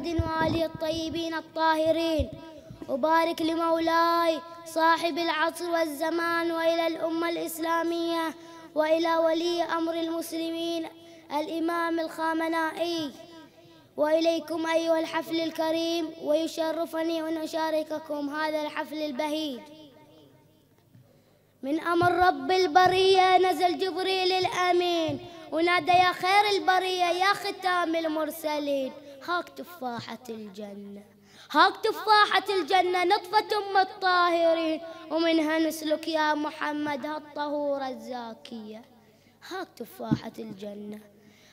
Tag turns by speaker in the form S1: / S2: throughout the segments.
S1: محمد وآله الطيبين الطاهرين وبارك لمولاي صاحب العصر والزمان وإلى الأمة الإسلامية وإلى ولي أمر المسلمين الإمام الخامنائي وإليكم أيها الحفل الكريم ويشرفني أن أشارككم هذا الحفل البهيج من أمر رب البرية نزل جبريل الأمين ونادى يا خير البرية يا ختام المرسلين هاك تفاحة الجنة هاك تفاحة الجنة نطفة أم الطاهرين ومنها نسلك يا محمد هالطهورة الزاكية هاك تفاحة الجنة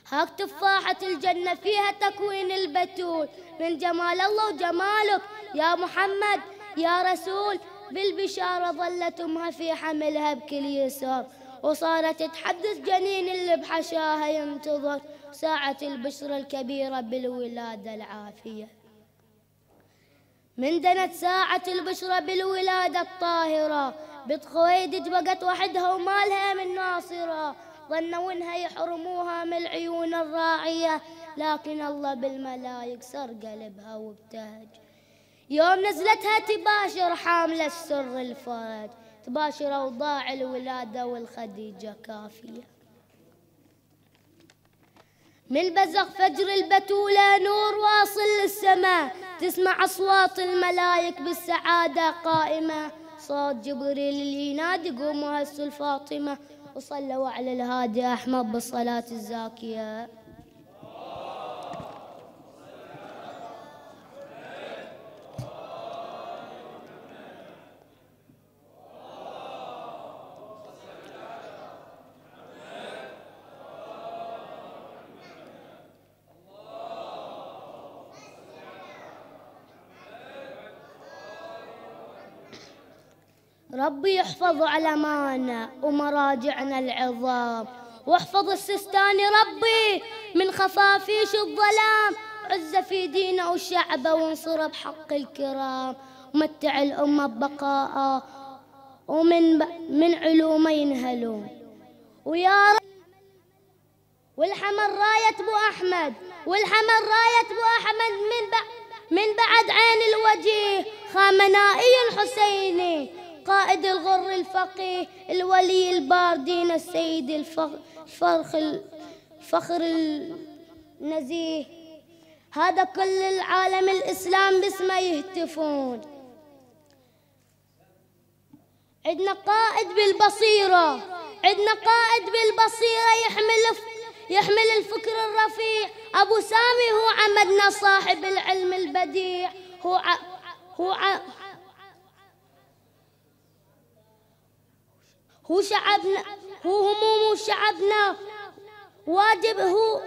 S1: هاك تفاحة الجنة فيها تكوين البتول من جمال الله وجمالك يا محمد يا رسول بالبشارة ظلت أمها في حملها بكل يسار وصارت تحدث جنين اللي بحشاها ينتظر ساعة البشرة الكبيرة بالولادة العافية من دنت ساعة البشرة بالولادة الطاهرة بنت خويدج بقت وحدها وما لها من ناصرة ظنوا انها يحرموها من العيون الراعية لكن الله بالملايك سر قلبها وابتهج يوم نزلتها تباشر حاملة السر الفرج تباشر أوضاع الولادة والخديجة كافية من بزغ فجر البتولة نور واصل للسماء تسمع أصوات الملايك بالسعادة قائمة صوت جبريل اللي ينادي قوموا هسوا الفاطمة وصلوا على الهادي أحمد بالصلاة الزاكية ربي يحفظ علمانا ومراجعنا العظام واحفظ السستاني ربي من خفافيش الظلام عز في دينه وشعبه وانصره بحق الكرام ومتع الأمة ببقاء ومن ب... من علومه ينهلون ويا رب والحمل راية أبو أحمد والحمل راية أبو أحمد من ب... من بعد عين الوجيه خامنائي الحسين القائد الغر الفقيه الولي الباردين السيد الفرخ الفخر النزيه هذا كل العالم الإسلام باسمه يهتفون عندنا قائد بالبصيرة عندنا قائد بالبصيرة يحمل يحمل الفكر الرفيع أبو سامي هو عمدنا صاحب العلم البديع هو ع... هو ع... هو شعبنا هو هموم شعبنا واجب هو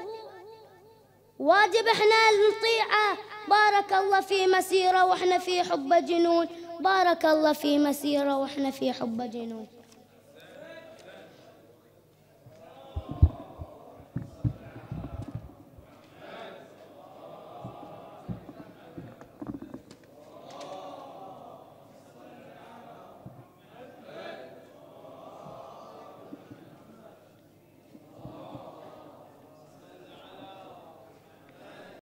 S1: واجب احنا نطيعه بارك الله في مسيره واحنا في حب جنون بارك الله في مسيره واحنا في حب جنون